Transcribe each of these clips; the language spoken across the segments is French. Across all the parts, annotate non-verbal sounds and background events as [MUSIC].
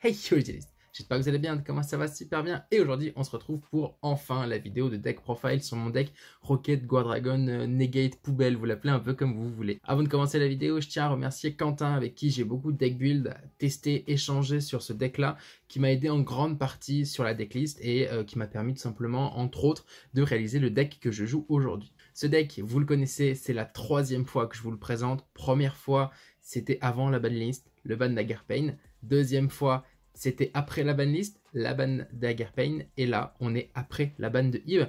Hey yo J'espère que vous allez bien, comment ça va super bien Et aujourd'hui on se retrouve pour enfin la vidéo de deck profile sur mon deck Rocket, Guardragon, Dragon euh, Negate, Poubelle, vous l'appelez un peu comme vous voulez. Avant de commencer la vidéo, je tiens à remercier Quentin avec qui j'ai beaucoup de deck build, testé, échangé sur ce deck là, qui m'a aidé en grande partie sur la decklist et euh, qui m'a permis tout simplement, entre autres, de réaliser le deck que je joue aujourd'hui. Ce deck, vous le connaissez, c'est la troisième fois que je vous le présente, première fois c'était avant la banlist, le ban d'Agarpain. Deuxième fois, c'était après la banlist, la ban d'Agarpain. Et là, on est après la ban de Yves.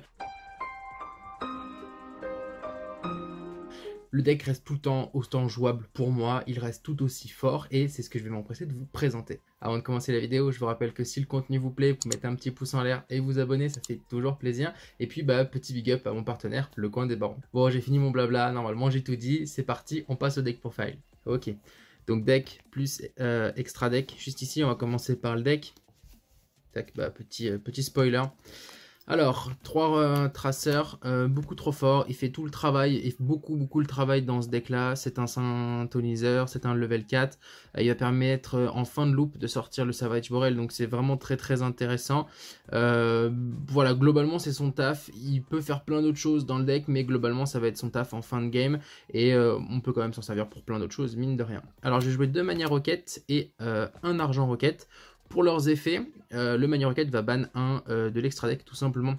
le deck reste tout le temps autant jouable pour moi, il reste tout aussi fort et c'est ce que je vais m'empresser de vous présenter. Avant de commencer la vidéo, je vous rappelle que si le contenu vous plaît, vous mettez un petit pouce en l'air et vous abonnez, ça fait toujours plaisir. Et puis bah, petit big up à mon partenaire, le coin des barons. Bon j'ai fini mon blabla, normalement j'ai tout dit, c'est parti, on passe au deck profile. Ok, donc deck plus euh, extra deck, juste ici on va commencer par le deck. Tac, bah, petit, euh, petit spoiler. Alors, trois euh, traceurs, euh, beaucoup trop fort, il fait tout le travail, il fait beaucoup beaucoup le travail dans ce deck là, c'est un syntoniseur, c'est un level 4, il va permettre euh, en fin de loop de sortir le Savage Borel, donc c'est vraiment très très intéressant. voilà, globalement c'est son taf, il peut faire plein d'autres choses dans le deck, mais globalement ça va être son taf en fin de game, et on peut quand même s'en servir pour plein d'autres choses, mine de rien. Alors je vais jouer deux manières roquettes et un argent roquette. Pour leurs effets, euh, le Mania va ban un euh, de l'extra deck tout simplement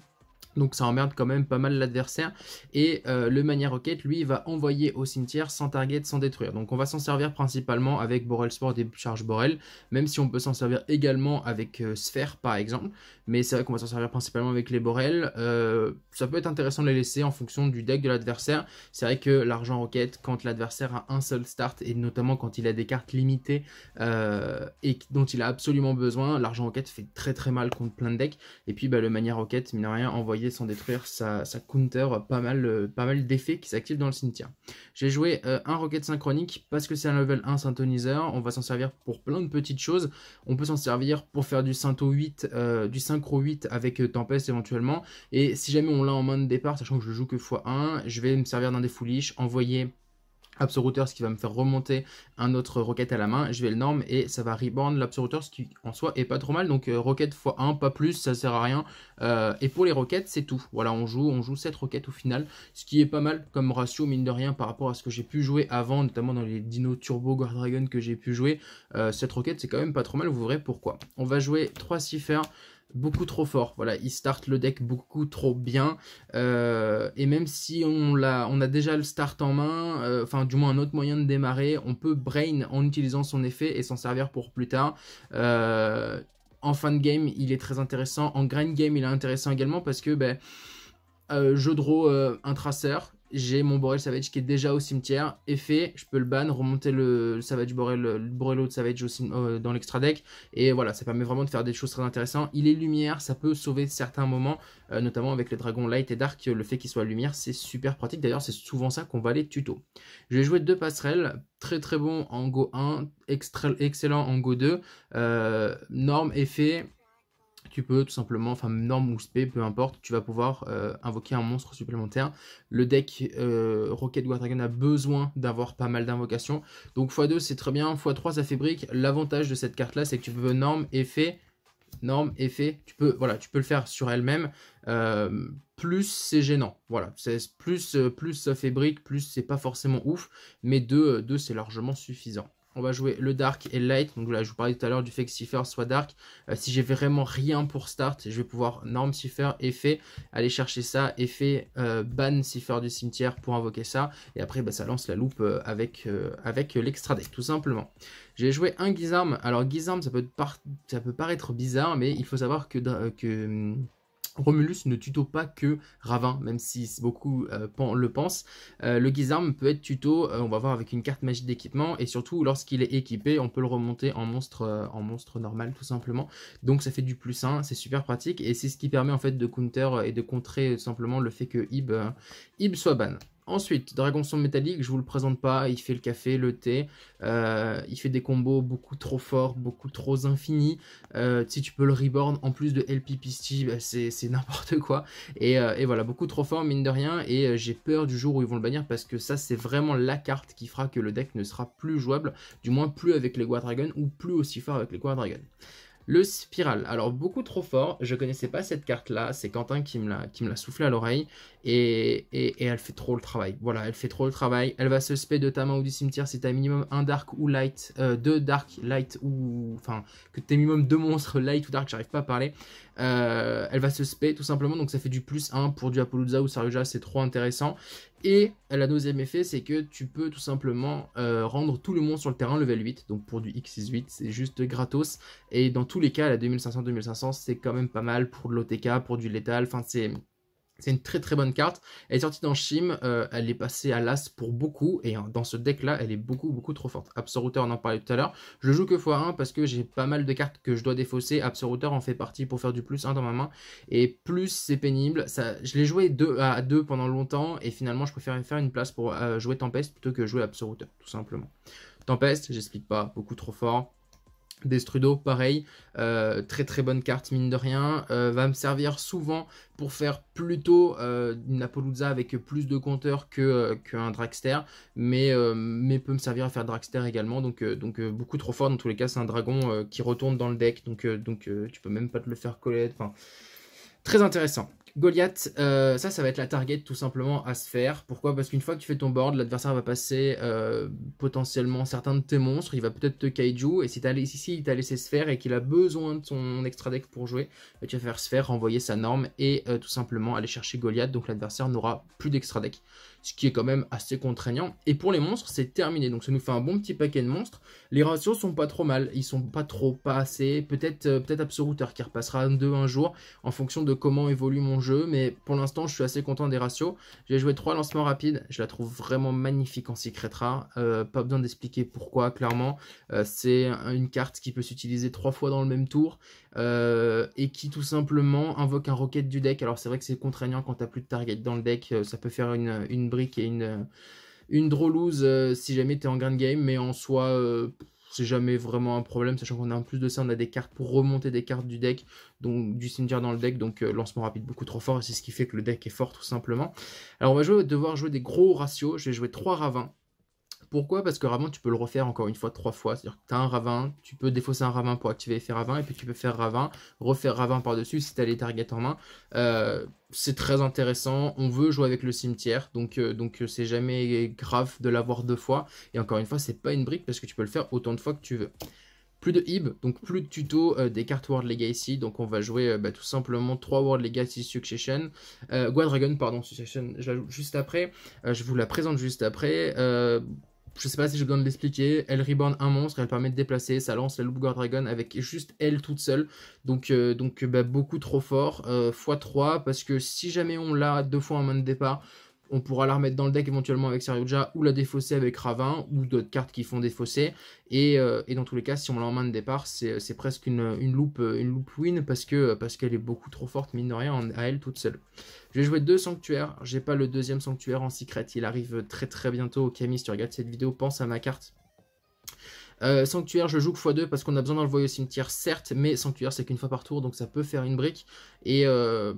donc ça emmerde quand même pas mal l'adversaire. Et euh, le Mania Rocket, lui, va envoyer au cimetière sans target, sans détruire. Donc on va s'en servir principalement avec Borel Sport des charges Borel, même si on peut s'en servir également avec euh, Sphère par exemple. Mais c'est vrai qu'on va s'en servir principalement avec les Borel. Euh, ça peut être intéressant de les laisser en fonction du deck de l'adversaire. C'est vrai que l'argent Rocket, quand l'adversaire a un seul start, et notamment quand il a des cartes limitées et dont il a absolument besoin, l'argent Rocket fait très très mal contre plein de decks. Et puis bah, le Mania Rocket, mine rien, envoyé sans détruire, ça, counter pas mal, euh, pas mal d'effets qui s'activent dans le cimetière. J'ai joué euh, un rocket synchronique parce que c'est un level 1 synthoniseur, on va s'en servir pour plein de petites choses. On peut s'en servir pour faire du syntho 8, euh, du synchro 8 avec Tempest éventuellement. Et si jamais on l'a en main de départ, sachant que je joue que x1, je vais me servir d'un des foolish envoyer AppsRouter, ce qui va me faire remonter un autre roquette à la main. Je vais le norme et ça va rebound l'AppsRouter, ce qui en soi est pas trop mal. Donc euh, roquette x1, pas plus, ça sert à rien. Euh, et pour les roquettes c'est tout. Voilà, on joue, on joue cette roquette au final, ce qui est pas mal comme ratio, mine de rien, par rapport à ce que j'ai pu jouer avant, notamment dans les Dino Turbo Guard Dragon que j'ai pu jouer. Euh, cette roquette c'est quand même pas trop mal, vous verrez pourquoi. On va jouer 3 Cipher beaucoup trop fort. Voilà, il start le deck beaucoup trop bien. Euh, et même si on a, on a déjà le start en main, euh, enfin du moins un autre moyen de démarrer, on peut brain en utilisant son effet et s'en servir pour plus tard. Euh, en fin de game, il est très intéressant. En grind game, il est intéressant également parce que ben, je draw un tracer j'ai mon Borel Savage qui est déjà au cimetière. Effet, je peux le ban, remonter le, Savage Borel, le de Savage euh, dans l'extra deck. Et voilà, ça permet vraiment de faire des choses très intéressantes. Il est lumière, ça peut sauver certains moments, euh, notamment avec les dragons light et dark. Le fait qu'il soit lumière, c'est super pratique. D'ailleurs, c'est souvent ça qu'on va aller tuto. Je vais jouer deux passerelles. Très très bon en Go 1, excellent en Go 2. Euh, norme, effet, tu peux tout simplement, enfin norme ou spé, peu importe, tu vas pouvoir euh, invoquer un monstre supplémentaire. Le deck euh, Rocket Dragon a besoin d'avoir pas mal d'invocations. Donc x2 c'est très bien, x3 ça fait brique. L'avantage de cette carte là c'est que tu peux norme, effet, norme, effet, tu peux, voilà, tu peux le faire sur elle-même. Euh, plus c'est gênant, voilà, plus, plus ça fait brique, plus c'est pas forcément ouf, mais 2 c'est largement suffisant on va jouer le Dark et le Light. Donc là, je vous parlais tout à l'heure du fait que Cipher soit Dark. Euh, si j'ai vraiment rien pour start, je vais pouvoir Norm Cipher, effet, aller chercher ça, effet, euh, ban Cipher du cimetière pour invoquer ça. Et après, bah, ça lance la loupe euh, avec, avec l'extra deck, tout simplement. J'ai joué un Gizarm. Alors Gizarm, ça peut, ça peut paraître bizarre, mais il faut savoir que... que hum, Romulus ne tuto pas que Ravin, même si beaucoup euh, le pensent. Euh, le Guisarme peut être tuto, euh, on va voir avec une carte magique d'équipement, et surtout lorsqu'il est équipé, on peut le remonter en monstre, en monstre normal tout simplement. Donc ça fait du plus 1, c'est super pratique, et c'est ce qui permet en fait de counter et de contrer simplement le fait que Ib soit ban. Ensuite, Dragon Son métallique, je vous le présente pas, il fait le café, le thé, euh, il fait des combos beaucoup trop forts, beaucoup trop infinis. Euh, si tu peux le reborn en plus de LP Pisty, bah, c'est [LAUGHS] n'importe quoi. Et, euh, et, voilà, beaucoup trop fort mine de rien, et j'ai peur du jour où ils vont le bannir parce que ça c'est vraiment la carte qui fera que le deck ne sera plus jouable, du moins plus avec les Guard Dragon ou plus aussi fort avec les Guard Dragon. Le Spiral, alors beaucoup trop fort, je connaissais pas cette carte-là, c'est Quentin qui me l'a soufflé à l'oreille, et, et, elle fait trop le travail. Voilà, elle fait trop le travail, elle va se spé de ta main ou du cimetière si t'as minimum un Dark ou Light, euh, deux Dark, Light ou... Enfin, que t'es minimum deux monstres Light ou Dark, j'arrive pas à parler. Euh, elle va se spé tout simplement, donc ça fait du plus 1 pour du Apolluza ou Saruja, c'est trop intéressant. Et euh, la deuxième effet, c'est que tu peux tout simplement euh, rendre tout le monde sur le terrain level 8. Donc pour du X68, c'est juste gratos. Et dans tous les cas, la 2500-2500, c'est quand même pas mal pour de l'OTK, pour du létal. Enfin, c'est c'est une très très bonne carte. Elle est sortie dans Shim, euh, elle est passée à l'as pour beaucoup, et hein, dans ce deck là, elle est beaucoup beaucoup trop forte. Absoruteur, on en parlait tout à l'heure. Je joue que x1 parce que j'ai pas mal de cartes que je dois défausser. Absoruteur en fait partie pour faire du plus 1 dans ma main, et plus c'est pénible. Ça, je l'ai joué 2 à 2 pendant longtemps, et finalement je préfère faire une place pour euh, jouer Tempest plutôt que jouer Absoruteur tout simplement. Tempest, j'explique pas, beaucoup trop fort. Destrudo, pareil, euh, très très bonne carte mine de rien, euh, va me servir souvent pour faire plutôt euh, une avec plus de compteurs qu'un Dragster, mais, mais peut me servir à faire Dragster également, donc, donc beaucoup trop fort, dans tous les cas c'est un dragon qui retourne dans le deck, donc, donc tu peux même pas te le faire coller, enfin très intéressant. Goliath, euh, ça, ça va être la target tout simplement à se faire. Pourquoi Parce qu'une fois que tu fais ton board, l'adversaire va passer euh, potentiellement certains de tes monstres, il va peut-être te kaiju, et si si il t'a laissé se faire et qu'il a besoin de son extra deck pour jouer, bah, tu vas faire se faire, renvoyer sa norme et euh, tout simplement aller chercher Goliath, donc l'adversaire n'aura plus d'extra deck ce qui est quand même assez contraignant. Et pour les monstres, c'est terminé. Donc ça nous fait un bon petit paquet de monstres. Les ratios sont pas trop mal, ils sont pas trop, pas assez. Peut-être euh, peut-être qui repassera 2 un jour en fonction de comment évolue mon jeu. Mais pour l'instant, je suis assez content des ratios. J'ai joué trois lancements rapides, je la trouve vraiment magnifique en secret rare. Euh, pas besoin d'expliquer pourquoi, clairement. Euh, c'est une carte qui peut s'utiliser trois fois dans le même tour et qui tout simplement invoque un rocket du deck. Alors c'est vrai que c'est contraignant quand t'as plus de target dans le deck, ça peut faire une brique et une, euh, une euh, si jamais tu es en grand game, mais en soi, euh, c'est jamais vraiment un problème, sachant qu'on a en plus de ça, on a des cartes pour remonter des cartes du deck, donc du cimetière dans le deck, donc lancement rapide beaucoup trop fort, et c'est ce qui fait que le deck est fort tout simplement. Alors on va jouer, devoir jouer des gros ratios, je vais jouer 3 ravins, pourquoi Parce que Ravin, tu peux le refaire encore une fois, trois fois. C'est-à-dire que tu as un Ravin, tu peux défausser un Ravin pour activer faire Ravin, et puis tu peux faire Ravin, refaire Ravin par-dessus si tu as les targets en main. Euh, c'est très intéressant, on veut jouer avec le cimetière, donc euh, donc euh, c'est jamais grave de l'avoir deux fois. Et encore une fois, c'est pas une brique parce que tu peux le faire autant de fois que tu veux plus de Hib, donc plus de tuto des cartes World Legacy. Donc on va jouer bah, tout simplement trois World Legacy Succession. Euh, Guadragon, pardon, Succession, je la juste après. je vous la présente juste après je sais pas si j'ai besoin de l'expliquer, elle reborn un monstre, elle permet de déplacer, ça lance la Loupgar Dragon avec juste elle toute seule, donc, euh, donc bah, beaucoup trop fort, x3, euh, parce que si jamais on l'a deux fois en mode de départ, on pourra la remettre dans le deck éventuellement avec Saryuja ou la défausser avec Ravin ou d'autres cartes qui font défausser. Et, euh, dans tous les cas, si on l'a en main de départ, c'est presque une, une, loupe, euh, une win parce qu'elle est beaucoup trop forte, mine de rien, à elle toute seule. Je vais jouer deux sanctuaires. J'ai pas le deuxième sanctuaire en secret. Il arrive très très bientôt. Camille, si tu regardes cette vidéo, pense à ma carte. Euh, sanctuaire, je joue x2 parce qu'on a besoin d'envoyer au cimetière, certes, mais sanctuaire, c'est qu'une fois par tour, donc ça peut faire une brique. Et euh,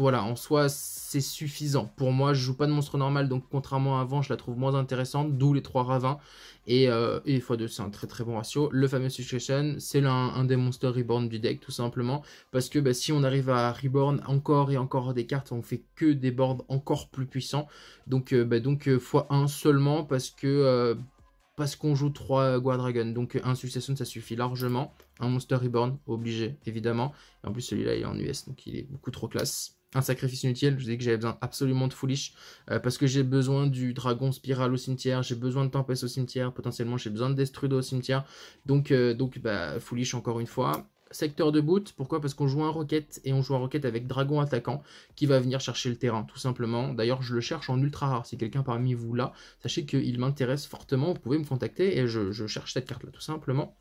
voilà, en soi, c'est suffisant. Pour moi, je joue pas de monstre normal, donc contrairement à avant, je la trouve moins intéressante, d'où les 3 ravins. Et, euh, x2, c'est un très très bon ratio. Le fameux Succession, c'est l'un un des monstres reborn du deck, tout simplement. Parce que bah, si on arrive à reborn encore et encore des cartes, on fait que des boards encore plus puissants. Donc, euh, bah, donc euh, x1 seulement, parce que parce qu'on joue 3 Guardragon, Donc un Succession, ça suffit largement. Un Monster Reborn, obligé, évidemment. Et en plus, celui-là, il est en US, donc il est beaucoup trop classe un sacrifice inutile. Je dis que j'avais besoin absolument de Foolish euh, parce que j'ai besoin du Dragon Spiral au cimetière, j'ai besoin de Tempête au cimetière, potentiellement j'ai besoin de Destrudo au cimetière. Donc, euh, donc bah, Foolish encore une fois. Secteur de boot, pourquoi Parce qu'on joue un roquette, et on joue un roquette avec Dragon attaquant qui va venir chercher le terrain tout simplement. D'ailleurs je le cherche en ultra rare, si quelqu'un parmi vous là, sachez qu'il m'intéresse fortement, vous pouvez me contacter et je cherche cette carte là tout simplement.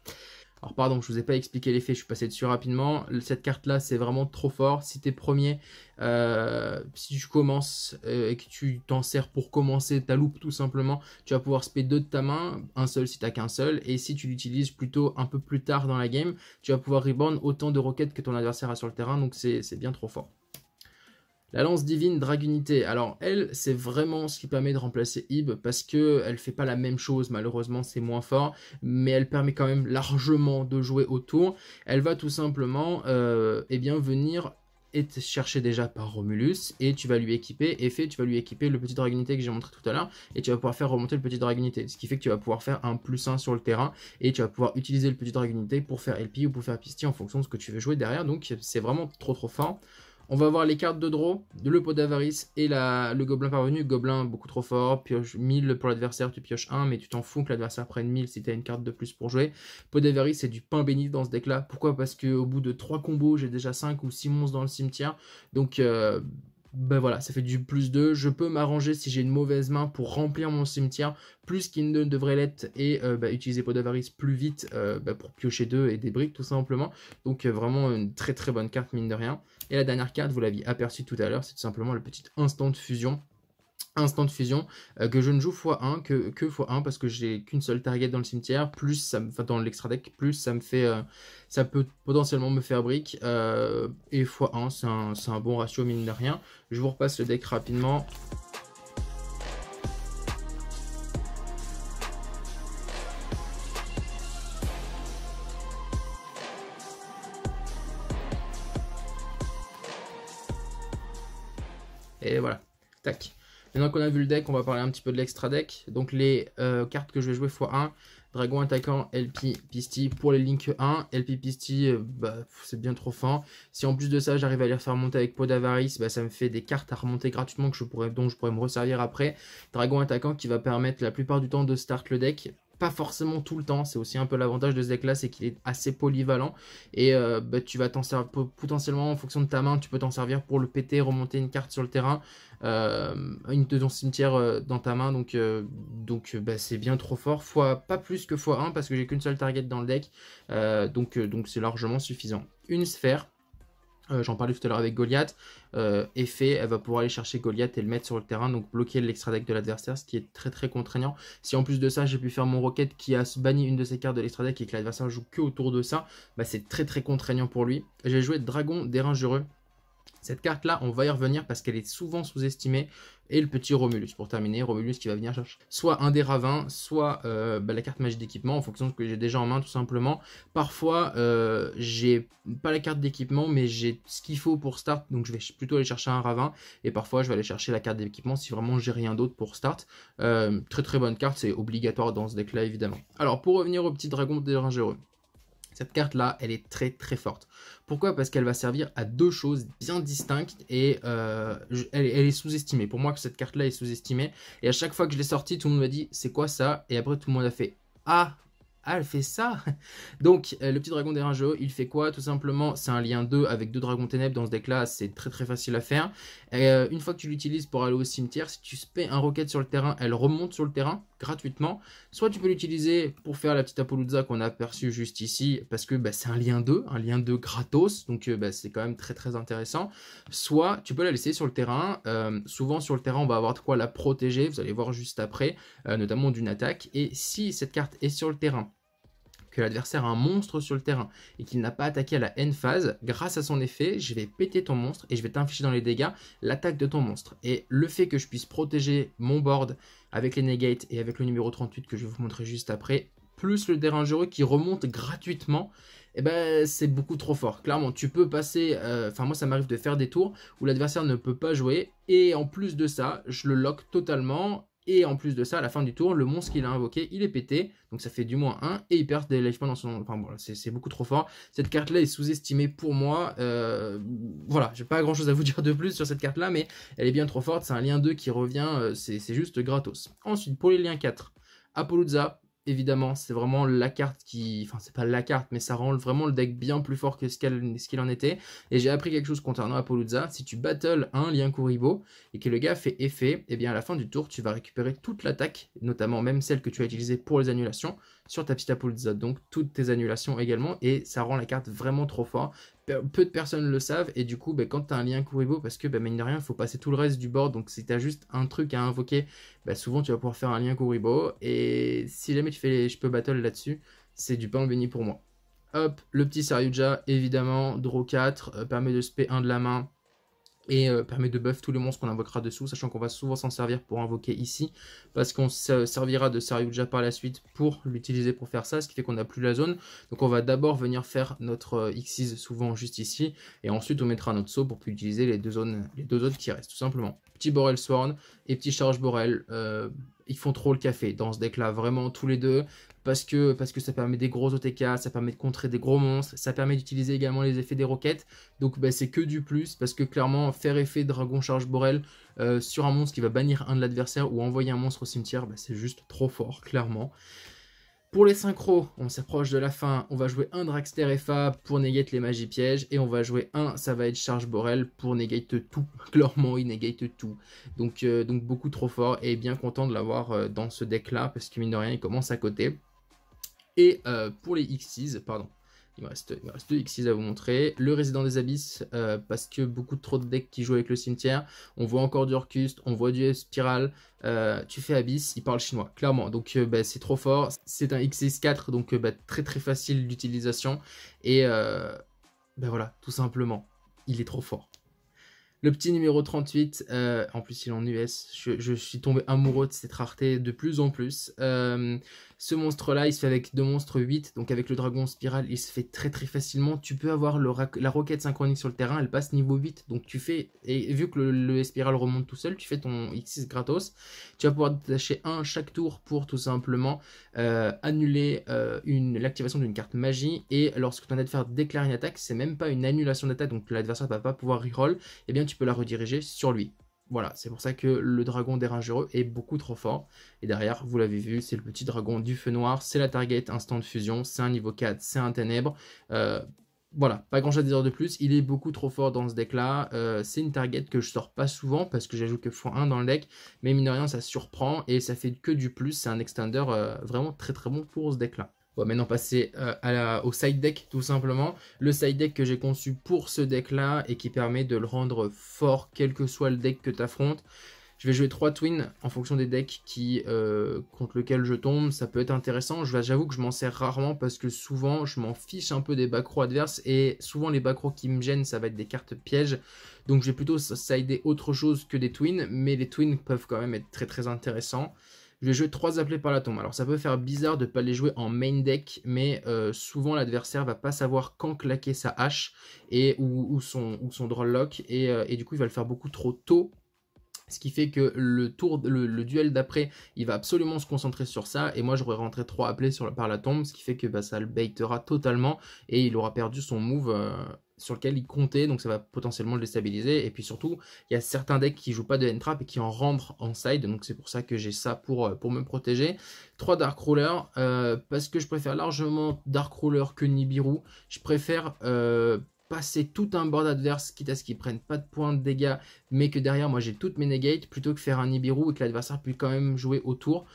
Alors pardon, je vous ai pas expliqué l'effet, je suis passé dessus rapidement. Cette carte-là, c'est vraiment trop fort. Si tu es premier, euh, si tu commences euh, et que tu t'en sers pour commencer ta loupe tout simplement, tu vas pouvoir spé deux de ta main, un seul si tu qu'un seul. Et si tu l'utilises plutôt un peu plus tard dans la game, tu vas pouvoir rebound autant de roquettes que ton adversaire a sur le terrain. Donc c'est bien trop fort. La lance divine Dragunité, alors elle, c'est vraiment ce qui permet de remplacer Ib parce que elle fait pas la même chose, malheureusement c'est moins fort, mais elle permet quand même largement de jouer autour. Elle va tout simplement euh, eh bien, venir et te chercher déjà par Romulus et tu vas lui équiper, effet, tu vas lui équiper le petit dragonité que j'ai montré tout à l'heure et tu vas pouvoir faire remonter le petit dragonité, ce qui fait que tu vas pouvoir faire un plus 1 sur le terrain et tu vas pouvoir utiliser le petit dragonité pour faire LP ou pour faire Pisti en fonction de ce que tu veux jouer derrière, donc c'est vraiment trop trop fort. On va voir les cartes de draw, le pot d'avarice et la, le gobelin parvenu. Gobelin beaucoup trop fort, pioche 1000 pour l'adversaire, tu pioches 1, mais tu t'en fous que l'adversaire prenne 1000 si tu as une carte de plus pour jouer. Pot d'avarice, c'est du pain béni dans ce deck-là. Pourquoi Parce qu'au bout de 3 combos, j'ai déjà 5 ou 6 monstres dans le cimetière. Donc... Euh, ben voilà, ça fait du plus 2. Je peux m'arranger si j'ai une mauvaise main pour remplir mon cimetière plus qu'il ne devrait l'être et euh, ben, utiliser pot d'avarice plus vite euh, ben, pour piocher 2 et des briques tout simplement. Donc vraiment une très très bonne carte mine de rien. Et la dernière carte, vous l'aviez aperçue tout à l'heure, c'est tout simplement le petit instant de fusion instant de fusion euh, que je ne joue x1 que, que x1 parce que j'ai qu'une seule target dans le cimetière plus ça me, dans l'extra deck plus ça me fait euh, ça peut potentiellement me faire brique euh, et x1 c'est un, un, bon ratio mine de rien je vous repasse le deck rapidement Et voilà, tac. Maintenant qu'on a vu le deck, on va parler un petit peu de l'extra deck. Donc les euh, cartes que je vais jouer x1, Dragon attaquant, LP Pisti pour les Link 1. LP Pisti, euh, bah, c'est bien trop fin. Si en plus de ça, j'arrive à les faire monter avec Pot d'Avarice, bah, ça me fait des cartes à remonter gratuitement que je pourrais, dont je pourrais me resservir après. Dragon attaquant qui va permettre la plupart du temps de start le deck pas forcément tout le temps. C'est aussi un peu l'avantage de ce deck-là, c'est qu'il est assez polyvalent. Et euh, bah, tu vas t'en servir potentiellement en fonction de ta main, tu peux t'en servir pour le péter, remonter une carte sur le terrain, euh, une de ton cimetière euh, dans ta main. Donc, donc bah, c'est bien trop fort. Fois, pas plus que fois 1 parce que j'ai qu'une seule target dans le deck. donc donc c'est largement suffisant. Une sphère euh, j'en parlais tout à l'heure avec Goliath. Euh, effet, elle va pouvoir aller chercher Goliath et le mettre sur le terrain, donc bloquer l'extra deck de l'adversaire, ce qui est très très contraignant. Si en plus de ça, j'ai pu faire mon Rocket qui a banni une de ses cartes de l'extra deck et que l'adversaire joue que autour de ça, bah, c'est très très contraignant pour lui. J'ai joué Dragon Déringereux. Cette carte là, on va y revenir parce qu'elle est souvent sous-estimée et le petit Romulus. Pour terminer, Romulus qui va venir chercher soit un des ravins, soit euh, bah, la carte magie d'équipement en fonction de ce que j'ai déjà en main tout simplement. Parfois, euh, j'ai pas la carte d'équipement, mais j'ai ce qu'il faut pour start, donc je vais plutôt aller chercher un ravin. Et parfois, je vais aller chercher la carte d'équipement si vraiment j'ai rien d'autre pour start. Euh, très très bonne carte, c'est obligatoire dans ce deck-là évidemment. Alors pour revenir au petit dragon dérangéreux. Cette carte-là, elle est très très forte. Pourquoi Parce qu'elle va servir à deux choses bien distinctes et euh, elle, est sous-estimée. Pour moi, que cette carte-là est sous-estimée. Et à chaque fois que je l'ai sortie, tout le monde m'a dit c'est quoi ça Et après, tout le monde a fait ah ah, elle fait ça Donc, euh, le petit dragon des il fait quoi Tout simplement, c'est un lien 2 avec deux dragons ténèbres dans ce deck-là, c'est très très facile à faire. Euh, une fois que tu l'utilises pour aller au cimetière, si tu fais un roquette sur le terrain, elle remonte sur le terrain gratuitement. Soit tu peux l'utiliser pour faire la petite Apolluza qu'on a aperçue juste ici, parce que bah, c'est un lien 2, un lien 2 gratos, donc euh, bah, c'est quand même très très intéressant. Soit tu peux la laisser sur le terrain, souvent sur le terrain on va avoir de quoi la protéger, vous allez voir juste après, notamment d'une attaque. Et si cette carte est sur le terrain, que l'adversaire a un monstre sur le terrain et qu'il n'a pas attaqué à la N phase, grâce à son effet, je vais péter ton monstre et je vais t'infliger dans les dégâts l'attaque de ton monstre. Et le fait que je puisse protéger mon board avec les negates et avec le numéro 38 que je vais vous montrer juste après, plus le dérangereux qui remonte gratuitement, eh ben, c'est beaucoup trop fort. Clairement, tu peux passer... Euh, enfin, moi, ça m'arrive de faire des tours où l'adversaire ne peut pas jouer. Et en plus de ça, je le lock totalement et en plus de ça, à la fin du tour, le monstre qu'il a invoqué, il est pété. Donc ça fait du moins 1 et il perd des life points dans son. Enfin bon, c'est beaucoup trop fort. Cette carte-là est sous-estimée pour moi. Euh, voilà, j'ai pas grand-chose à vous [LAUGHS] dire de plus sur cette carte-là, mais elle est bien trop forte. C'est un lien 2 qui revient, euh, c'est juste gratos. Ensuite, pour les liens 4, Apolluza, évidemment, c'est vraiment la carte qui... Enfin, c'est pas la carte, mais ça rend vraiment le deck bien plus fort que ce qu'il en était. Et j'ai appris quelque chose concernant Apolluza. Si tu battles un lien Kuribo et que le gars fait effet, et eh bien à la fin du tour, tu vas récupérer toute l'attaque, notamment même celle que tu as utilisée pour les annulations, sur ta petite Apple Donc toutes tes annulations également et ça rend la carte vraiment trop fort. Peu de personnes le savent et du coup ben, quand tu as un lien Kuribo parce que ben, mine de rien il faut passer tout le reste du board donc si tu juste un truc à invoquer ben, souvent tu vas pouvoir faire un lien Kuribo et si jamais tu fais les je peux battle là-dessus c'est du pain béni pour moi. Hop, le petit Saryuja évidemment, draw 4, euh, permet de spé 1 de la main, et euh, permet de buff tous les monstres qu'on invoquera dessous, sachant qu'on va souvent s'en servir pour invoquer ici, parce qu'on se servira de Saryuja par la suite pour l'utiliser pour faire ça, ce qui fait qu'on n'a plus la zone. Donc on va d'abord venir faire notre euh, Xyz souvent juste ici, et ensuite on mettra notre saut pour pouvoir utiliser les deux, zones, les deux autres qui restent, tout simplement. Petit Borel Sworn et petit Charge Borel. Euh, ils font trop le café dans ce deck-là, vraiment tous les deux, parce que, parce que ça permet des gros OTK, ça permet de contrer des gros monstres, ça permet d'utiliser également les effets des roquettes, donc bah, c'est que du plus, parce que clairement, faire effet Dragon Charge Borel euh, sur un monstre qui va bannir un de l'adversaire ou envoyer un monstre au cimetière, bah, c'est juste trop fort, clairement. Pour les synchros, on s'approche de la fin, on va jouer un Dragster FA pour negate les magies pièges, et on va jouer un, ça va être Charge Borel pour negate tout. [LAUGHS] Clairement, il negate tout. Donc, euh, donc beaucoup trop fort, et bien content de l'avoir euh, dans ce deck-là, parce que mine de rien, il commence à côté. Et euh, pour les x pardon, il me, reste, il X6 à vous montrer. Le résident des abysses, euh, parce que beaucoup trop de decks qui jouent avec le cimetière. On voit encore du Orcust, on voit du Spiral. Euh, tu fais abyss, il parle chinois, clairement. Donc euh, bah, c'est trop fort. C'est un x 64 4 donc bah, très très facile d'utilisation. Et ben voilà, tout simplement, il est trop fort. Le petit numéro 38, en plus il est en US, je, suis tombé amoureux de cette rareté de plus en plus. Ce monstre-là, il se fait avec deux monstres 8, donc avec le dragon spirale, il se fait très très facilement. Tu peux avoir la roquette synchronique sur le terrain, elle passe niveau 8, donc tu fais, et vu que le, spirale remonte tout seul, tu fais ton X6 gratos. Tu vas pouvoir détacher un chaque tour pour tout simplement euh, annuler euh, l'activation d'une carte magie, et lorsque tu as de faire déclarer une attaque, c'est même pas une annulation d'attaque, donc l'adversaire ne va pas pouvoir reroll, et eh bien tu peux la rediriger sur lui. Voilà, c'est pour ça que le dragon des est beaucoup trop fort. Et derrière, vous l'avez vu, c'est le petit dragon du feu noir, c'est la target instant de fusion, c'est un niveau 4, c'est un ténèbre. Euh, voilà, pas grand chose à dire de plus, il est beaucoup trop fort dans ce deck là, euh, c'est une target que je sors pas souvent parce que j'ajoute que x1 dans le deck, mais mine de rien ça surprend et ça fait que du plus, c'est un extender euh, vraiment très très bon pour ce deck là. On va maintenant passer euh, au side deck tout simplement. Le side deck que j'ai conçu pour ce deck là et qui permet de le rendre fort quel que soit le deck que tu affrontes. Je vais jouer 3 twins en fonction des decks qui, euh, contre lesquels je tombe. Ça peut être intéressant. J'avoue que je m'en sers rarement parce que souvent je m'en fiche un peu des backrows adverses. Et souvent les backrows qui me gênent, ça va être des cartes pièges. Donc je vais plutôt sider autre chose que des twins. Mais les twins peuvent quand même être très très intéressants. Je vais jouer 3 appelés par la tombe. Alors ça peut faire bizarre de ne pas les jouer en main deck, mais euh, souvent l'adversaire va pas savoir quand claquer sa hache et, ou, son, ou son lock, euh, et, du coup il va le faire beaucoup trop tôt ce qui fait que le tour, le, duel d'après, il va absolument se concentrer sur ça. Et moi, j'aurais rentré 3 appelés sur, par la tombe, ce qui fait que bah, ça le baitera totalement. Et il aura perdu son move euh, sur lequel il comptait, donc ça va potentiellement le déstabiliser. Et puis surtout, il y a certains decks qui jouent pas de end-trap et qui en rentrent en side, donc c'est pour ça que j'ai ça pour, euh, pour me protéger. 3 Dark Ruler, euh, parce que je préfère largement Dark Ruler que Nibiru. Je préfère euh, passer tout un board adverse, quitte à ce qu'ils prennent pas de points de dégâts, mais que derrière moi j'ai toutes mes negates, plutôt que faire un Nibiru et que l'adversaire puisse quand même jouer autour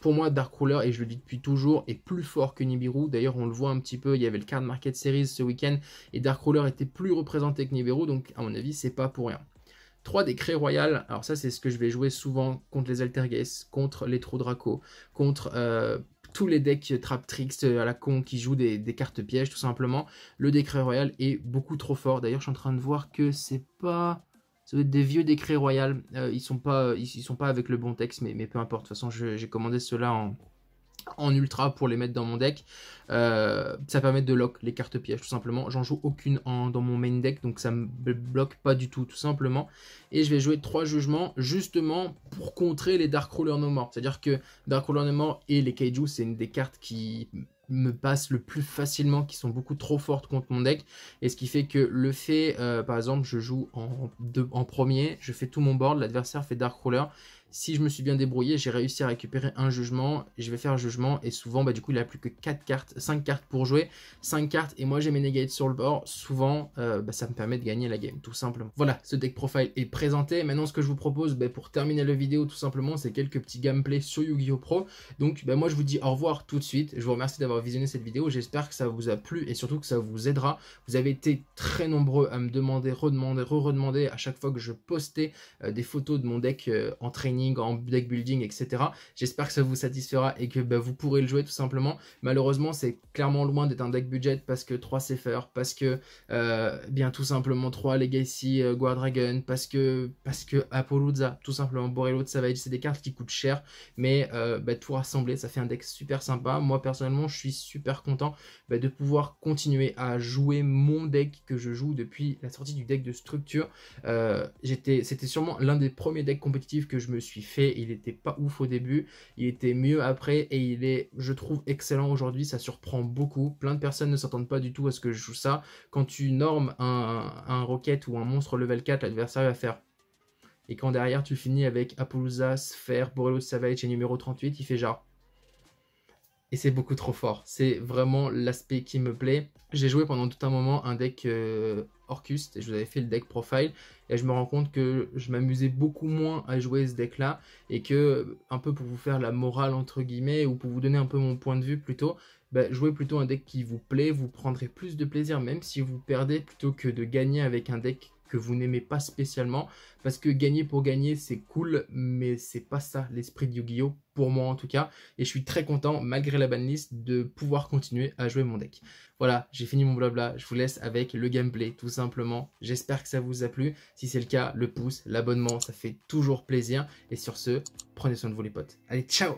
pour moi, Dark Ruler, et je le dis depuis toujours, est plus fort que Nibiru. D'ailleurs, on le voit un petit peu, il y avait le Card Market Series ce week-end, et Dark Ruler était plus représenté que Nibiru, donc à mon avis, c'est pas pour rien. 3 décrets royal. alors ça c'est ce que je vais jouer souvent contre les Altergeist, contre les Trous Draco, contre euh, tous les decks Trap Tricks euh, à la con qui jouent des, des, cartes pièges tout simplement. Le décret royal est beaucoup trop fort. D'ailleurs je suis en train de voir que c'est pas ça doit être des vieux décrets royaux. Euh, ils sont pas, ils, sont pas avec le bon texte, mais, peu importe. De toute façon, j'ai commandé cela en, en ultra pour les mettre dans mon deck. Euh, ça permet de lock les cartes pièges tout simplement. J'en joue aucune dans mon main deck donc ça me bloque pas du tout tout simplement. Et je vais jouer trois jugements justement pour contrer les Dark Ruler No More. C'est-à-dire que Dark Ruler No More et les Kaiju c'est une des cartes qui me passent le plus facilement, qui sont beaucoup trop fortes contre mon deck. Et ce qui fait que le fait, euh, par exemple, je joue en, en premier, je fais tout mon board, l'adversaire fait Dark Roller, si je me suis bien débrouillé, j'ai réussi à récupérer un jugement. Je vais faire un jugement. Et souvent, bah, du coup, il a plus que 4 cartes, 5 cartes pour jouer. 5 cartes. Et moi, j'ai mes negates sur le bord. Souvent, euh, bah, ça me permet de gagner la game, tout simplement. Voilà, ce deck profile est présenté. Maintenant, ce que je vous propose bah, pour terminer la vidéo, tout simplement, c'est quelques petits gameplays sur Yu-Gi-Oh! Pro. Donc, bah, moi, je vous dis au revoir tout de suite. Je vous remercie d'avoir visionné cette vidéo. J'espère que ça vous a plu et surtout que ça vous aidera. Vous avez été très nombreux à me demander, redemander, re-redemander à chaque fois que je postais euh, des photos de mon deck en euh, entraîné en deck building, etc. J'espère que ça vous satisfera et que bah, vous pourrez le jouer tout simplement. Malheureusement, c'est clairement loin d'être un deck budget parce que 3 faire parce que euh, bien tout simplement 3 Legacy euh, Guard Dragon, parce que, parce que Apolluza, tout simplement ça de Savage, c'est des cartes qui coûtent cher, mais euh, bah, tout rassemblé, ça fait un deck super sympa. Moi personnellement, je suis super content bah, de pouvoir continuer à jouer mon deck que je joue depuis la sortie du deck de structure. J'étais, C'était sûrement l'un des premiers decks compétitifs que je me fait. Il était pas ouf au début, il était mieux après et il est, je trouve, excellent aujourd'hui. Ça surprend beaucoup. Plein de personnes ne s'attendent pas du tout à ce que je joue ça. Quand tu normes un, un Rocket ou un monstre level 4, l'adversaire va faire et quand derrière tu finis avec Apulza Sphere, Borello Savage et numéro 38, il fait genre. Et c'est beaucoup trop fort. C'est vraiment l'aspect qui me plaît. J'ai joué pendant tout un moment un deck euh, Orcus et je vous avais fait le deck profile et je me rends compte que je m'amusais beaucoup moins à jouer ce deck là et que un peu pour vous faire la morale entre guillemets ou pour vous donner un peu mon point de vue plutôt bah, jouez plutôt un deck qui vous plaît, vous prendrez plus de plaisir même si vous perdez plutôt que de gagner avec un deck que vous n'aimez pas spécialement parce que gagner pour gagner c'est cool mais c'est pas ça l'esprit de Yu-Gi-Oh pour moi en tout cas, et je suis très content, malgré la banlist, de pouvoir continuer à jouer mon deck. Voilà, j'ai fini mon blabla, je vous laisse avec le gameplay tout simplement. J'espère que ça vous a plu, si c'est le cas, le pouce, l'abonnement, ça fait toujours plaisir, et sur ce, prenez soin de vous les potes. Allez, ciao